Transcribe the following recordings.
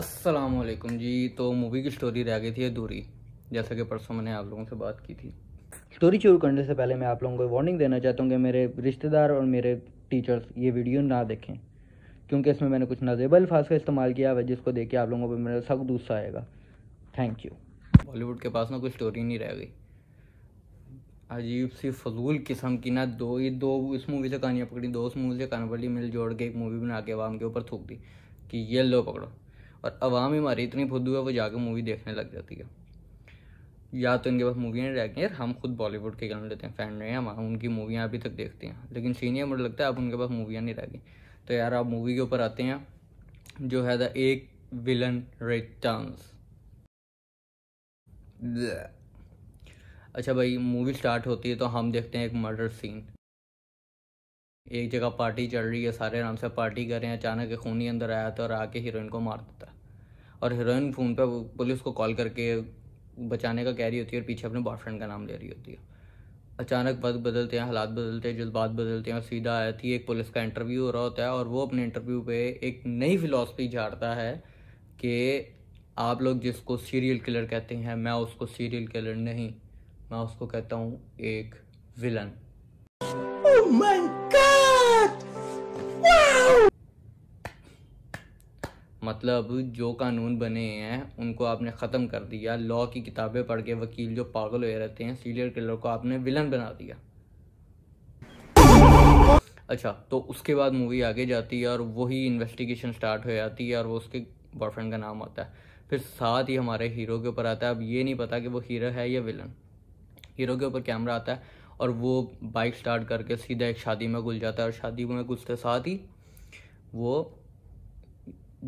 वालेकुम जी तो मूवी की स्टोरी रह गई थी अधूरी जैसा कि परसों मैंने आप लोगों से बात की थी स्टोरी शुरू करने से पहले मैं आप लोगों को वार्निंग देना चाहता हूँ कि मेरे रिश्तेदार और मेरे टीचर्स ये वीडियो ना देखें क्योंकि इसमें मैंने कुछ नाजेब अल्फाज का इस्तेमाल किया है जिसको देख के आप लोगों पर मेरा सख्त गुस्सा आएगा थैंक यू बॉलीवुड के पास ना कोई स्टोरी नहीं रह गई अजीब सी फजूल किस्म की ना दो ये दो इस मूवी से कहानियाँ पकड़ी दो उस मूवी से कहानी पकड़ी मिल जोड़ के एक मूवी बना के आवाम के ऊपर थूक दी कि ये लो पकड़ो और आवाम हमारी इतनी फुद्दू है वो जाकर मूवी देखने लग जाती है या तो इनके पास मूवियाँ रह गई यार हम खुद बॉलीवुड के गाने लेते हैं फैन रहे हैं हम उनकी मूवियाँ अभी तक देखते हैं लेकिन सीनियर मुझे लगता है अब उनके पास मूवियाँ नहीं रह गई तो यार आप मूवी के ऊपर आते हैं जो है द एक विलन रिटर्न्स अच्छा भाई मूवी स्टार्ट होती है तो हम देखते हैं एक मर्डर सीन एक जगह पार्टी चल रही है सारे आराम से पार्टी कर रहे हैं अचानक खून ही अंदर आया था और आके हीरोइन को मार देता है और हीरोइन फ़ोन पर पुलिस को कॉल करके बचाने का कह रही होती है और पीछे अपने बॉयफ्रेंड का नाम ले रही होती है अचानक वक्त बदलते हैं हालात बदलते हैं जज्बात बदलते हैं और सीधा आया थी एक पुलिस का इंटरव्यू हो रहा होता है और वो अपने इंटरव्यू पे एक नई फिलॉसफी झाड़ता है कि आप लोग जिसको सीरियल किलर कहते हैं मैं उसको सीरियल किलर नहीं मैं उसको कहता हूँ एक विलन oh मतलब जो कानून बने हैं उनको आपने ख़त्म कर दिया लॉ की किताबें पढ़ के वकील जो पागल हुए रहते हैं सीरियल किलर को आपने विलन बना दिया अच्छा तो उसके बाद मूवी आगे जाती है और वही इन्वेस्टिगेशन स्टार्ट हो जाती है और वो उसके बॉयफ्रेंड का नाम आता है फिर साथ ही हमारे हीरो के ऊपर आता है अब ये नहीं पता कि वो हीरो है या विलन हीरो के ऊपर कैमरा आता है और वो बाइक स्टार्ट करके सीधा एक शादी में घुल जाता है और शादी में घुसते साथ ही वो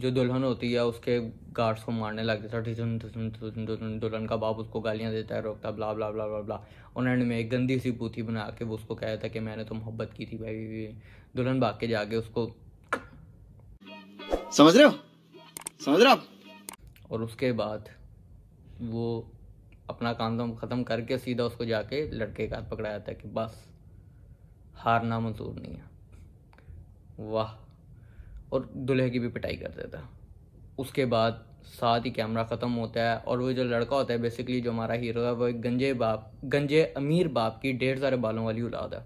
जो दुल्हन होती है उसके गार्ड्स को मारने लग जाता है दुल्हन का बाप उसको गालियाँ देता है रोकता ब्ला ब्ला ब्ला ब्ला ब्ला उन्होंने में एक गंदी सी पूथी बना के वो उसको कहता कि मैंने तो मोहब्बत की थी भाई दुल्हन भाग के जाके उसको समझ रहे हो समझ रहे हो और उसके बाद वो अपना काम तो ख़त्म करके सीधा उसको जाके लड़के का हाथ पकड़ाया था कि बस हारना मंजूर नहीं है वाह और दुल्हे की भी पिटाई देता है उसके बाद साथ ही कैमरा ख़त्म होता है और वो जो लड़का होता है बेसिकली जो हमारा हीरो है वो एक गंजे बाप गंजे अमीर बाप की ढेर सारे बालों वाली औलाद है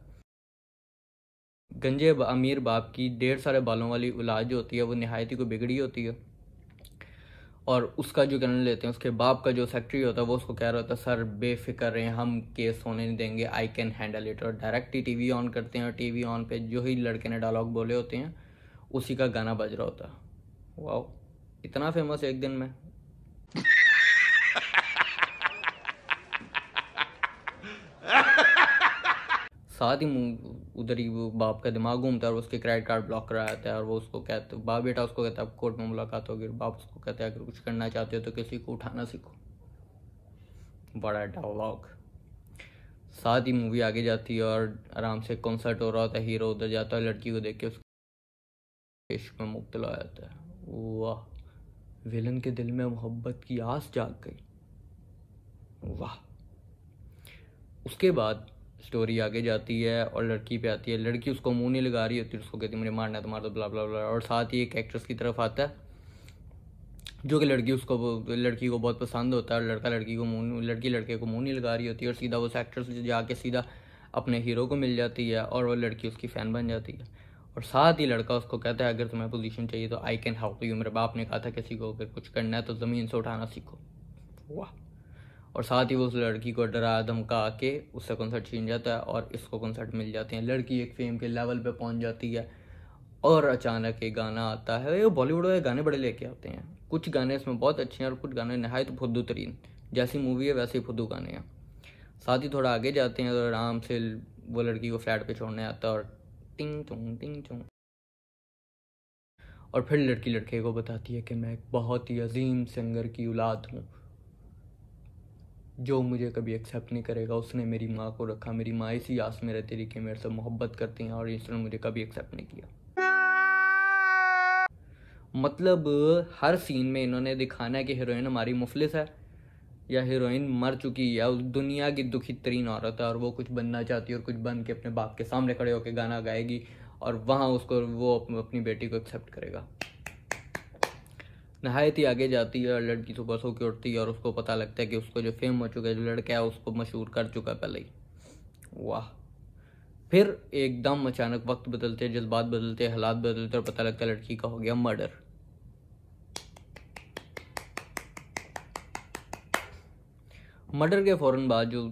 गंजे अमीर बाप की ढेर सारे बालों वाली औलाद जो होती है वो नहायत ही को बिगड़ी होती है और उसका जो कहने लेते हैं उसके बाप का जो सेक्रेटरी होता है वो उसको कह रहा होता है सर बेफिक्र रहे हम केस होने नहीं देंगे आई कैन हैंडल इट और डायरेक्ट ही वी ऑन करते हैं और वी ऑन पर जो ही लड़के ने डायलॉग बोले होते हैं उसी का गाना बज रहा होता वाओ इतना फेमस एक दिन में साथ ही उधर ही वो बाप का दिमाग घूमता है और उसके क्रेडिट कार्ड ब्लॉक करा जाता है और वो उसको कहते बाप बेटा उसको कहता है कोर्ट में मुलाकात होगी बाप उसको कहते हैं अगर कुछ करना चाहते हो तो किसी को उठाना सीखो बड़ा डायलॉग साथ ही मूवी आगे जाती है और आराम से कॉन्सर्ट हो रहा होता है हीरो उधर जाता है लड़की को देख के उस इश्क में मुबतला जाता है वाह विलन के दिल में मोहब्बत की आस जाग गई वाह उसके बाद स्टोरी आगे जाती है और लड़की पे आती है लड़की उसको मुंह नहीं लगा रही होती उसको कहती मुझे मारना है तो मार दो ब्ला ब्ला ब्ला और साथ ही एक एक्ट्रेस की तरफ आता है जो कि लड़की उसको लड़की को बहुत पसंद होता है और लड़का लड़की को मुंह लड़की लड़के को मुंह नहीं लगा रही होती है और सीधा उस एक्ट्रेस जाके सीधा अपने हीरो को मिल जाती है और वो लड़की उसकी फ़ैन बन जाती है और साथ ही लड़का उसको कहता है अगर तुम्हें पोजीशन चाहिए तो आई कैन हेल्प यू मेरे बाप ने कहा था किसी को अगर कुछ करना है तो ज़मीन से उठाना सीखो वाह और साथ ही वो उस लड़की को डरा धमका के उससे कंसर्ट छीन जाता है और इसको कंसर्ट मिल जाते हैं लड़की एक फेम के लेवल पर पहुँच जाती है और अचानक ये गाना आता है वो बॉलीवुड वाले गाने बड़े लेके आते हैं कुछ गाने इसमें बहुत अच्छे हैं और कुछ गाने नहायत तो फुद्दू तरीन जैसी मूवी है वैसे ही फुद्दू गाने हैं साथ ही थोड़ा आगे जाते हैं तो आराम से वो लड़की को फ्लैट पे छोड़ने आता है और टिंग चोंग टिंग चोंग और फिर लड़की लड़के को बताती है कि मैं एक बहुत ही अजीम सिंगर की औलाद हूँ जो मुझे कभी एक्सेप्ट नहीं करेगा उसने मेरी माँ को रखा मेरी माँ इसी आस में रहती रही कि मेरे से मोहब्बत करती हैं और इसने मुझे कभी एक्सेप्ट नहीं किया मतलब हर सीन में इन्होंने दिखाना है कि हीरोइन हमारी मुफलिस है या हीरोइन मर चुकी है उस दुनिया की दुखी तरीन औरत है और वो कुछ बनना चाहती है और कुछ बन के अपने बाप के सामने खड़े होकर गाना गाएगी और वहाँ उसको वो अपनी बेटी को एक्सेप्ट करेगा नहायत ही आगे जाती है और लड़की सुबह सो के उठती है और उसको पता लगता है कि उसको जो फेम हो चुका है जो लड़का है उसको मशहूर कर चुका है पहले ही वाह फिर एकदम अचानक वक्त बदलते जज्बात बदलते हालात बदलते और पता लगता है लड़की का हो गया मर्डर मर्डर के फ़ौर बाद जो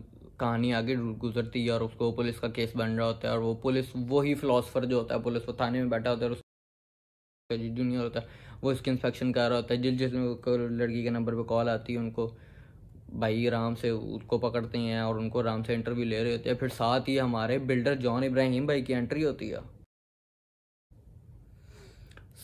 कहानी आगे गुजरती है और उसको पुलिस का केस बन रहा होता है और वो पुलिस वो ही फिलोसफर जो होता है पुलिस वो थाने में बैठा होता है और उसका जूनियर होता है वो इसकी इंस्पेक्शन कर रहा होता है जिस जिस लड़की के नंबर पर कॉल आती है उनको भाई आराम से उसको पकड़ते हैं और उनको आराम से इंटरव्यू ले रहे होते हैं फिर साथ ही हमारे बिल्डर जॉन इब्राहिम भाई की एंट्री होती है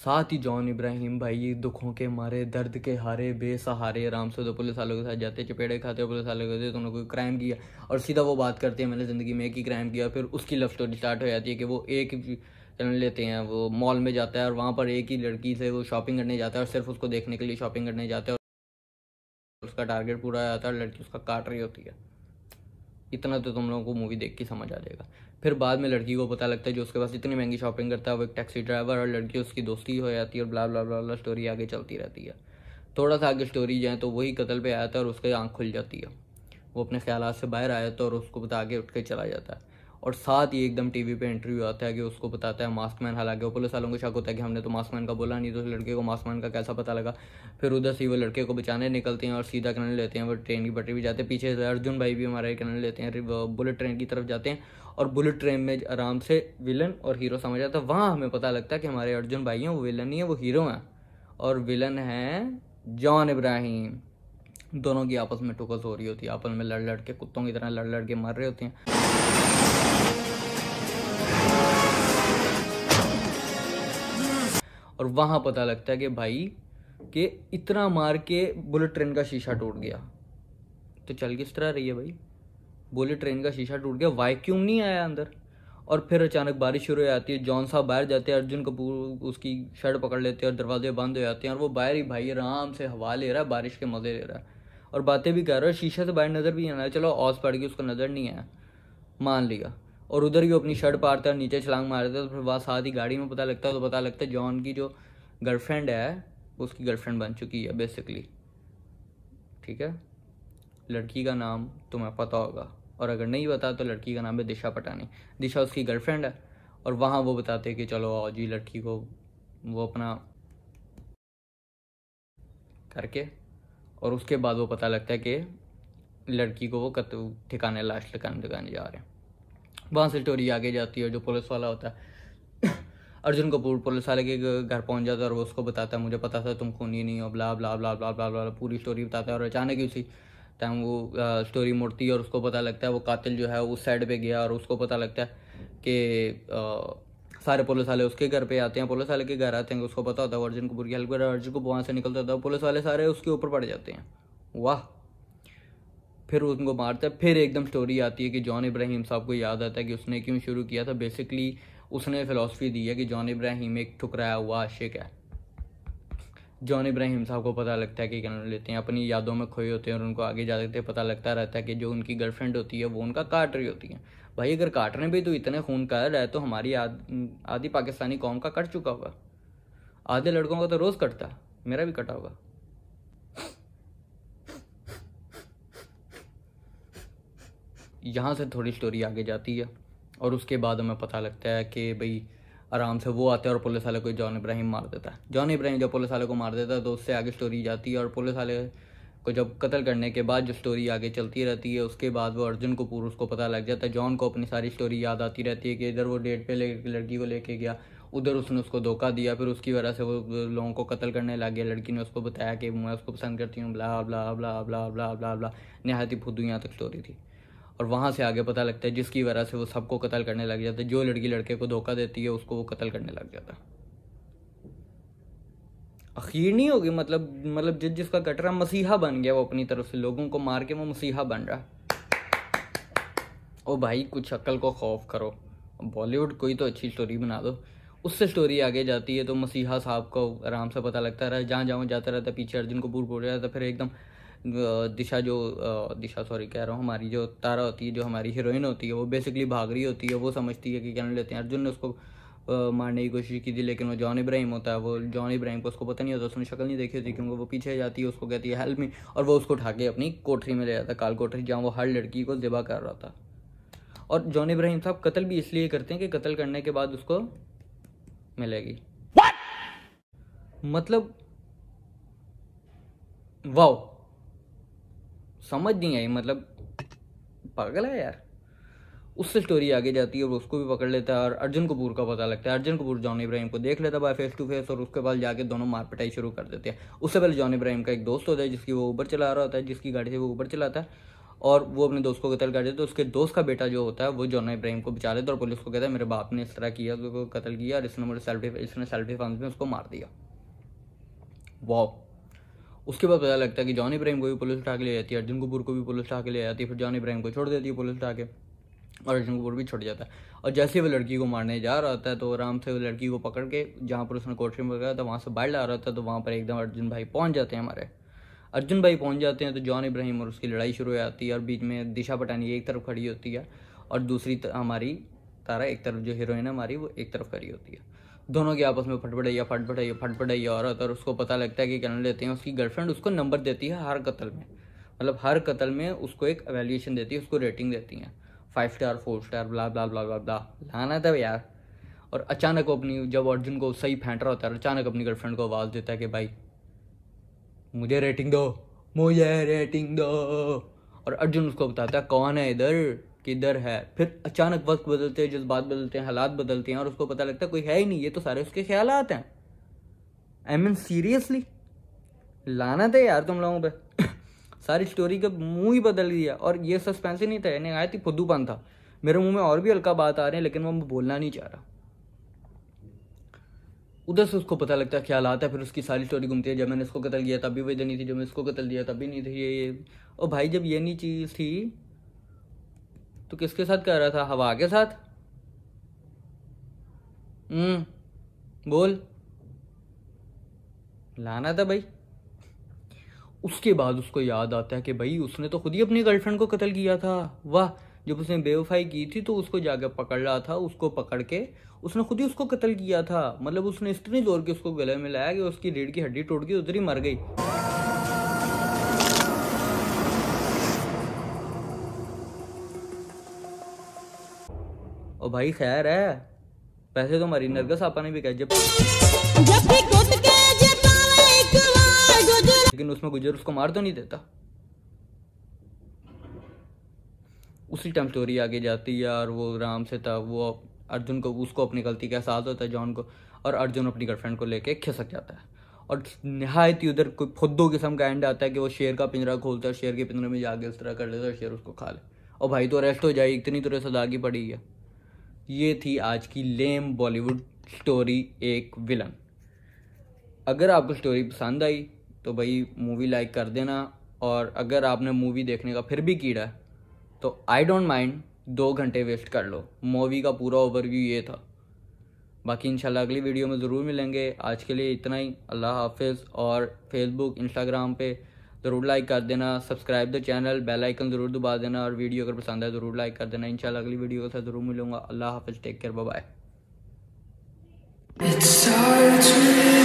साथ ही जॉन इब्राहिम भाई दुखों के मारे दर्द के हारे बेसहारे आराम से तो पुलिस वालों के साथ जाते चपेड़े खाते पुलिस वालों के साथ उन्होंने कोई क्राइम किया और सीधा वो बात करते हैं मैंने ज़िंदगी में एक ही क्राइम किया फिर उसकी लव स्टोरी स्टार्ट हो जाती है कि वो एक चल लेते हैं वो मॉल में जाता है और वहाँ पर एक ही लड़की से वो शॉपिंग करने जाता है और सिर्फ उसको देखने के लिए शॉपिंग करने जाता है और उसका टारगेट पूरा आता है लड़की उसका काट रही होती है इतना तो तुम लोगों को मूवी देख के समझ आ जाएगा फिर बाद में लड़की को पता लगता है जो उसके पास इतनी महंगी शॉपिंग करता है वो एक टैक्सी ड्राइवर और लड़की उसकी दोस्ती हो जाती है और ब्ला ब्ला ब्ला, स्टोरी आगे चलती रहती है थोड़ा सा आगे स्टोरी जाए तो वही कतल पे आया था और उसकी आँख खुल जाती है वो अपने ख्याल से बाहर आया था और उसको बता आगे उठ के चला जाता है और साथ ही एकदम टीवी पे इंटरव्यू आता है कि उसको बताता है मास्क मैन हालांकि वो पुलिस वालों को शक होता है कि हमने तो मास्क मैन का बोला नहीं तो उस लड़के को मास्क मैन का कैसा पता लगा फिर उधर से वो लड़के को बचाने निकलते हैं और सीधा करने लेते हैं वो ट्रेन की पटरी भी जाते हैं पीछे से अर्जुन भाई भी हमारे करने लेते हैं बुलेट ट्रेन की तरफ जाते हैं और बुलेट ट्रेन में आराम से विलन और हीरो समझ आता है वहाँ हमें पता लगता है कि हमारे अर्जुन भाई हैं वो विलन नहीं है वो हीरो हैं और विलन हैं जॉन इब्राहिम दोनों की आपस में टुकस हो रही होती है आपस में लड़ लड़ के कुत्तों की तरह लड़ लड़ के मर रहे होते हैं और वहाँ पता लगता है कि भाई कि इतना मार के बुलेट ट्रेन का शीशा टूट गया तो चल किस तरह रही है भाई बुलेट ट्रेन का शीशा टूट गया वैक्यूम नहीं आया अंदर और फिर अचानक बारिश शुरू हो जाती है जॉन साहब बाहर जाते हैं अर्जुन कपूर उसकी शर्ट पकड़ लेते हैं और दरवाजे बंद हो जाते हैं और वो बाहर ही भाई आराम से हवा ले रहा है बारिश के मज़े ले रहा है और बातें भी कर रहा है शीशे से बाहर नज़र भी नहीं है चलो औस पड़ गई उसको नज़र नहीं आया मान लिया और उधर ही वो अपनी शर्ट पारता है नीचे छलांग मारता है तो फिर बाद साथ ही गाड़ी में पता लगता है तो पता लगता है जॉन की जो गर्लफ्रेंड है उसकी गर्लफ्रेंड बन चुकी है बेसिकली ठीक है लड़की का नाम तुम्हें पता होगा और अगर नहीं पता तो लड़की का नाम है दिशा पटानी दिशा उसकी गर्लफ्रेंड है और वहाँ वो बताते हैं कि चलो आओ जी लड़की को वो अपना करके और उसके बाद वो पता लगता है कि लड़की को वो कत ठिकाने लाश ठिकाने ठिकाने जा रहे हैं वहाँ से स्टोरी आगे जाती है जो पुलिस वाला होता है अर्जुन कपूर पुलिस वाले के घर पहुंच जाता है और वो उसको बताता है मुझे पता था तुम खून ही नहीं हो ब्ला ब्ला ब्ला ब्ला ब्ला ब्ला पूरी स्टोरी बताता है और अचानक ही उसी टाइम वो स्टोरी मुड़ती है और उसको पता लगता है वो कातिल जो है उस साइड पे गया और उसको पता लगता है कि सारे पुलिस वाले उसके घर पे आते हैं पुलिस वाले के घर आते हैं उसको पता होता है अर्जुन कपूर की हेल्प कर अर्जुन कपूर वहाँ से निकलता था तो पुलिस वाले सारे उसके ऊपर पड़ जाते हैं वाह फिर उनको मारता है फिर एकदम स्टोरी आती है कि जॉन इब्राहिम साहब को याद आता है कि उसने क्यों शुरू किया था बेसिकली उसने फ़िलासफ़ी दी है कि जॉन इब्राहिम एक ठुकराया हुआ आशिक है जॉन इब्राहिम साहब को पता लगता है कि क्या लेते हैं अपनी यादों में खोए होते हैं और उनको आगे जाते पता लगता रहता है कि जो उनकी गर्लफ्रेंड होती है वो उनका काट रही होती है भाई अगर काटने भी तो इतने खून का है तो हमारी आधी पाकिस्तानी कौम का कट चुका होगा आधे लड़कों का तो रोज़ कटता है मेरा भी कटा होगा यहाँ से थोड़ी स्टोरी आगे जाती है और उसके बाद हमें पता लगता है कि भाई आराम से वो आते हैं और पुलिस वाले को जॉन इब्राहिम मार देता है जॉन इब्राहिम जब पुलिस वाले को मार देता है तो उससे आगे स्टोरी जाती है और पुलिस वाले को जब कत्ल करने के बाद जो स्टोरी आगे चलती रहती है उसके बाद वो अर्जुन को कपूर उसको पता लग जाता है जॉन को अपनी सारी स्टोरी याद आती रहती है कि इधर वो डेट पे लड़की को लेके गया उधर उसने उसको धोखा दिया फिर उसकी वजह से वो लोगों को कत्ल करने लग गया लड़की ने उसको बताया कि मैं उसको पसंद करती हूँ ब्ला blah blah blah blah blah ब्ला नहायती फुदू यहाँ तक स्टोरी थी और वहाँ से आगे पता लगता है जिसकी वजह से वो सबको कत्ल करने लग जाता है जो लड़की लड़के को धोखा देती है उसको वो कत्ल करने लग जाता है अखीर नहीं होगी मतलब मतलब जिस जिसका कट रहा मसीहा बन गया वो अपनी तरफ से लोगों को मार के वो मसीहा बन रहा ओ भाई कुछ अक्ल को खौफ करो बॉलीवुड कोई तो अच्छी स्टोरी बना दो उससे स्टोरी आगे जाती है तो मसीहा साहब को आराम से पता लगता रहा जहाँ जहाँ जाता रहता पीछे अर्जुन कपूर बोल रहा था फिर एकदम दिशा जो दिशा सॉरी कह रहा हूँ हमारी जो तारा होती है जो हमारी हीरोइन होती है वो बेसिकली भाग रही होती है वो समझती है कि क्या लेते हैं अर्जुन ने उसको मारने की कोशिश की थी लेकिन वो जॉन इब्राहिम होता है वो जॉन इब्राहिम को उसको पता नहीं होता उसने शक्ल नहीं देखी होती क्योंकि वो पीछे जाती है उसको कहती है हेल्प मी और वो उसको उठा के अपनी कोठरी में ले जाता है काल कोठरी जहाँ वो हर लड़की को ज़िबा कर रहा था और जॉन इब्राहिम साहब कत्ल भी इसलिए करते हैं कि कत्ल करने के बाद उसको मिलेगी What? मतलब वाओ समझ नहीं आई मतलब पागल है यार उससे स्टोरी आगे जाती है और उसको भी पकड़ लेता है और अर्जुन कपूर का पता लगता है अर्जुन कपूर जॉन इब्राहिम को देख लेता है फेस टू फेस और उसके बाद जाके दोनों मारपिटाई शुरू कर देते हैं उससे पहले जॉन इब्राहिम का एक दोस्त होता है जिसकी वो ऊबर चला रहा होता है जिसकी गाड़ी से वो ऊबर चलाता है और वो अपने दोस्त को कत्ल कर देते तो उसके दोस्त का बेटा जो होता है वो जॉन इब्राहिम को बचा लेता और पुलिस को कहता है मेरे बाप ने इस तरह किया उसको कत्ल किया और इसने मुझे सेल्फ इसने सेल्फ डिफेंस में उसको मार दिया वाह उसके बाद पता लगता है कि जॉन इब्राहिम को भी पुलिस उठा के ले जाती है अर्जुन कपूर को भी पुलिस उठा के ले जाती है फिर जॉन इब्राहिम को छोड़ देती है पुलिस उठा के और अर्जुन कपूर भी छोड़ जाता है और जैसे ही वो लड़की को मारने जा रहा होता है तो आराम से वो लड़की को पकड़ के जहाँ पर उसने कोर्ट में पकड़ा था वहाँ से बाहर ला रहा था तो वहाँ पर एकदम अर्जुन भाई पहुँच जाते हैं हमारे अर्जुन भाई पहुँच जाते हैं तो जॉन इब्राहिम और उसकी लड़ाई शुरू हो जाती है और बीच में दिशा पटानी एक तरफ खड़ी होती है और दूसरी हमारी तारा एक तरफ जो हीरोइन है हमारी वो एक तरफ खड़ी होती है दोनों की आपस में फटबड़ैया फटबड़ैया फटबड़ैया औरत और उसको पता लगता है कि कहने लेते हैं उसकी गर्लफ्रेंड उसको नंबर देती है हर कत्ल में मतलब हर कत्ल में उसको एक एवेल्यूशन देती है उसको रेटिंग देती हैं five star four star blah blah blah blah blah लाना था यार और अचानक वो अपनी जब अर्जुन को सही फेंट रहा होता है अचानक अपनी गर्लफ्रेंड को आवाज़ देता है कि भाई मुझे रेटिंग दो मुझे रेटिंग दो और अर्जुन उसको बताता है कौन है इधर किधर है फिर अचानक वक्त बदलते हैं जज्बात बदलते हैं हालात बदलते हैं और उसको पता लगता है कोई है ही नहीं ये तो सारे उसके ख्याल आते हैं आई मीन सीरियसली लाना था यार तुम लोगों पर सारी स्टोरी का मुंह ही बदल गया और ये सस्पेंस ही नहीं था आया थी फुद्दूपन था मेरे मुंह में और भी हल्का बात आ रही है लेकिन वो मैं बोलना नहीं चाह रहा उधर से उसको पता लगता है ख्याल आता है फिर उसकी सारी स्टोरी घूमती है जब मैंने इसको कतल किया तब भी वजह नहीं थी जब मैं इसको कतल दिया तब भी नहीं थी ये ये और भाई जब ये नहीं चीज़ थी तो किसके साथ कर रहा था हवा के साथ हम्म बोल लाना था भाई उसके बाद उसको याद आता है कि भाई उसने तो खुद ही अपनी गर्लफ्रेंड को कत्ल किया था वाह जब उसने बेवफाई की थी तो उसको जाकर पकड़ रहा था उसको पकड़ के उसने खुद ही उसको कत्ल किया था मतलब उसने इतनी जोर के उसको गले में लाया कि उसकी रीढ़ की हड्डी टूट गई उधर ही मर गई ओ भाई खैर है पैसे तो हमारी नरगस आपा ने भी कह जब लेकिन उसमें गुजर उसको मार तो नहीं देता उसी टाइम स्टोरी आगे जाती है और वो राम से था वो अर्जुन को उसको अपनी गलती का एहसास होता है जॉन को और अर्जुन अपनी गर्लफ्रेंड को लेके खिसक जाता है और नहायत ही उधर कोई फुद्दो किस्म का एंड आता है कि वो शेर का पिंजरा खोलता है शेर के पिंजरे में जाके उस तरह कर लेता है शेर उसको खा ले और भाई तो अरेस्ट हो जाए इतनी तरह तो सजा की पड़ी है ये थी आज की लेम बॉलीवुड स्टोरी एक विलन अगर आपको स्टोरी पसंद आई तो भाई मूवी लाइक कर देना और अगर आपने मूवी देखने का फिर भी कीड़ा है तो आई डोंट माइंड दो घंटे वेस्ट कर लो मूवी का पूरा ओवरव्यू ये था बाकी इंशाल्लाह अगली वीडियो में ज़रूर मिलेंगे आज के लिए इतना ही अल्लाह हाफिज़ और फेसबुक इंस्टाग्राम पे ज़रूर लाइक कर देना subscribe the channel bell icon ज़रूर दबा देना और वीडियो अगर पसंद है ज़रूर लाइक कर देना इंशाल्लाह अगली वीडियो के साथ ज़रूर मिलूंगा अल्लाह हाफिज टेक केयर बाय